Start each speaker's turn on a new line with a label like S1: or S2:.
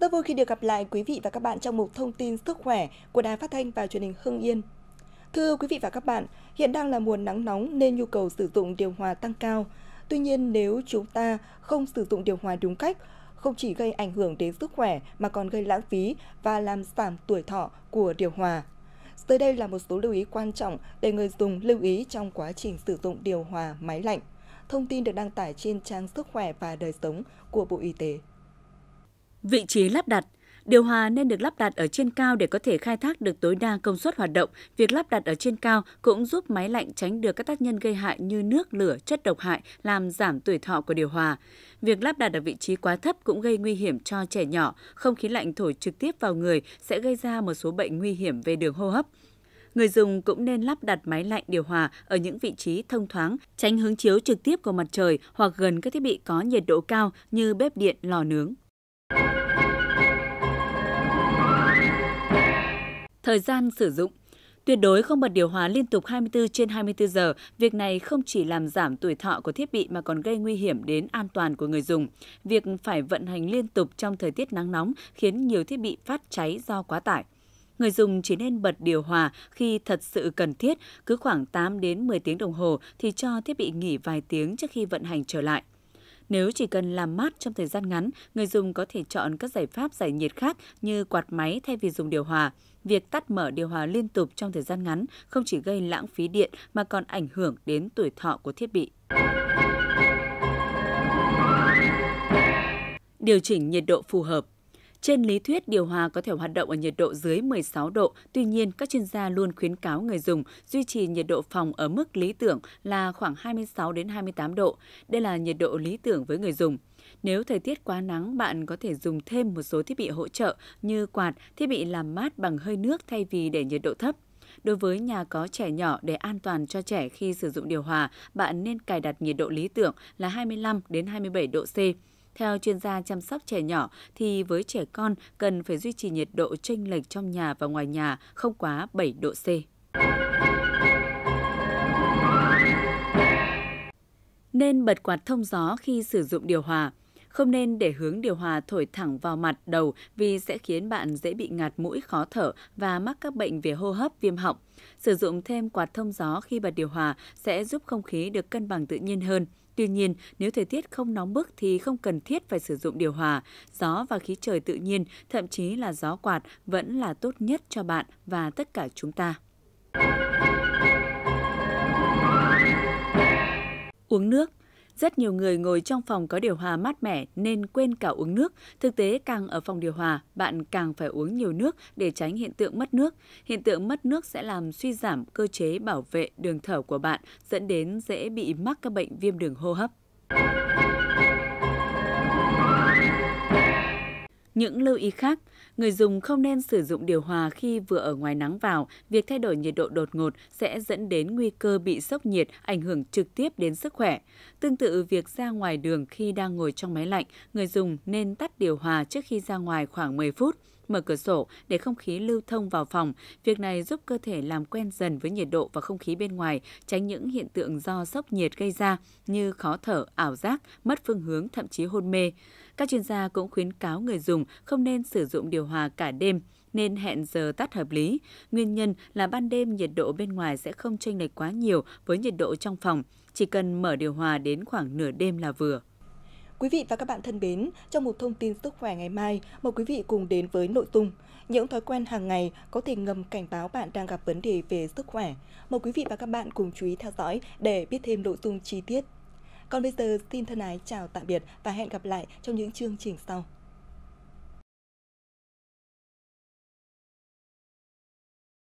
S1: Rất vui khi được gặp lại quý vị và các bạn trong mục thông tin sức khỏe của Đài Phát thanh và Truyền hình Hưng Yên. Thưa quý vị và các bạn, hiện đang là mùa nắng nóng nên nhu cầu sử dụng điều hòa tăng cao. Tuy nhiên nếu chúng ta không sử dụng điều hòa đúng cách, không chỉ gây ảnh hưởng đến sức khỏe mà còn gây lãng phí và làm giảm tuổi thọ của điều hòa. Dưới đây là một số lưu ý quan trọng để người dùng lưu ý trong quá trình sử dụng điều hòa máy lạnh. Thông tin được đăng tải trên trang Sức khỏe và đời sống của Bộ Y tế. Vị trí lắp đặt
S2: Điều hòa nên được lắp đặt ở trên cao để có thể khai thác được tối đa công suất hoạt động. Việc lắp đặt ở trên cao cũng giúp máy lạnh tránh được các tác nhân gây hại như nước, lửa, chất độc hại, làm giảm tuổi thọ của điều hòa. Việc lắp đặt ở vị trí quá thấp cũng gây nguy hiểm cho trẻ nhỏ. Không khí lạnh thổi trực tiếp vào người sẽ gây ra một số bệnh nguy hiểm về đường hô hấp. Người dùng cũng nên lắp đặt máy lạnh điều hòa ở những vị trí thông thoáng, tránh hướng chiếu trực tiếp của mặt trời hoặc gần các thiết bị có nhiệt độ cao như bếp điện, lò nướng. Thời gian sử dụng Tuyệt đối không bật điều hòa liên tục 24 trên 24 giờ. Việc này không chỉ làm giảm tuổi thọ của thiết bị mà còn gây nguy hiểm đến an toàn của người dùng. Việc phải vận hành liên tục trong thời tiết nắng nóng khiến nhiều thiết bị phát cháy do quá tải. Người dùng chỉ nên bật điều hòa khi thật sự cần thiết, cứ khoảng 8 đến 10 tiếng đồng hồ thì cho thiết bị nghỉ vài tiếng trước khi vận hành trở lại. Nếu chỉ cần làm mát trong thời gian ngắn, người dùng có thể chọn các giải pháp giải nhiệt khác như quạt máy thay vì dùng điều hòa. Việc tắt mở điều hòa liên tục trong thời gian ngắn không chỉ gây lãng phí điện mà còn ảnh hưởng đến tuổi thọ của thiết bị. Điều chỉnh nhiệt độ phù hợp trên lý thuyết, điều hòa có thể hoạt động ở nhiệt độ dưới 16 độ, tuy nhiên các chuyên gia luôn khuyến cáo người dùng duy trì nhiệt độ phòng ở mức lý tưởng là khoảng 26 đến 28 độ. Đây là nhiệt độ lý tưởng với người dùng. Nếu thời tiết quá nắng, bạn có thể dùng thêm một số thiết bị hỗ trợ như quạt, thiết bị làm mát bằng hơi nước thay vì để nhiệt độ thấp. Đối với nhà có trẻ nhỏ để an toàn cho trẻ khi sử dụng điều hòa, bạn nên cài đặt nhiệt độ lý tưởng là 25 đến 27 độ C. Theo chuyên gia chăm sóc trẻ nhỏ thì với trẻ con cần phải duy trì nhiệt độ chênh lệch trong nhà và ngoài nhà không quá 7 độ C. Nên bật quạt thông gió khi sử dụng điều hòa. Không nên để hướng điều hòa thổi thẳng vào mặt đầu vì sẽ khiến bạn dễ bị ngạt mũi khó thở và mắc các bệnh về hô hấp viêm họng. Sử dụng thêm quạt thông gió khi bật điều hòa sẽ giúp không khí được cân bằng tự nhiên hơn. Tuy nhiên, nếu thời tiết không nóng bức thì không cần thiết phải sử dụng điều hòa. Gió và khí trời tự nhiên, thậm chí là gió quạt vẫn là tốt nhất cho bạn và tất cả chúng ta. Uống nước rất nhiều người ngồi trong phòng có điều hòa mát mẻ nên quên cả uống nước. Thực tế càng ở phòng điều hòa, bạn càng phải uống nhiều nước để tránh hiện tượng mất nước. Hiện tượng mất nước sẽ làm suy giảm cơ chế bảo vệ đường thở của bạn, dẫn đến dễ bị mắc các bệnh viêm đường hô hấp. Những lưu ý khác, người dùng không nên sử dụng điều hòa khi vừa ở ngoài nắng vào, việc thay đổi nhiệt độ đột ngột sẽ dẫn đến nguy cơ bị sốc nhiệt, ảnh hưởng trực tiếp đến sức khỏe. Tương tự, việc ra ngoài đường khi đang ngồi trong máy lạnh, người dùng nên tắt điều hòa trước khi ra ngoài khoảng 10 phút mở cửa sổ để không khí lưu thông vào phòng. Việc này giúp cơ thể làm quen dần với nhiệt độ và không khí bên ngoài, tránh những hiện tượng do sốc nhiệt gây ra như khó thở, ảo giác, mất phương hướng, thậm chí hôn mê. Các chuyên gia cũng khuyến cáo người dùng không nên sử dụng điều hòa cả đêm nên hẹn giờ tắt hợp lý. Nguyên nhân là ban đêm nhiệt độ bên ngoài sẽ không chênh lệch quá nhiều với nhiệt độ trong phòng, chỉ cần mở điều hòa đến khoảng nửa đêm là vừa.
S1: Quý vị và các bạn thân mến, trong một thông tin sức khỏe ngày mai, mời quý vị cùng đến với nội dung những thói quen hàng ngày có thể ngầm cảnh báo bạn đang gặp vấn đề về sức khỏe. Mời quý vị và các bạn cùng chú ý theo dõi để biết thêm nội dung chi tiết. Còn bây giờ, xin thân ái chào tạm biệt và hẹn gặp lại trong những chương trình sau.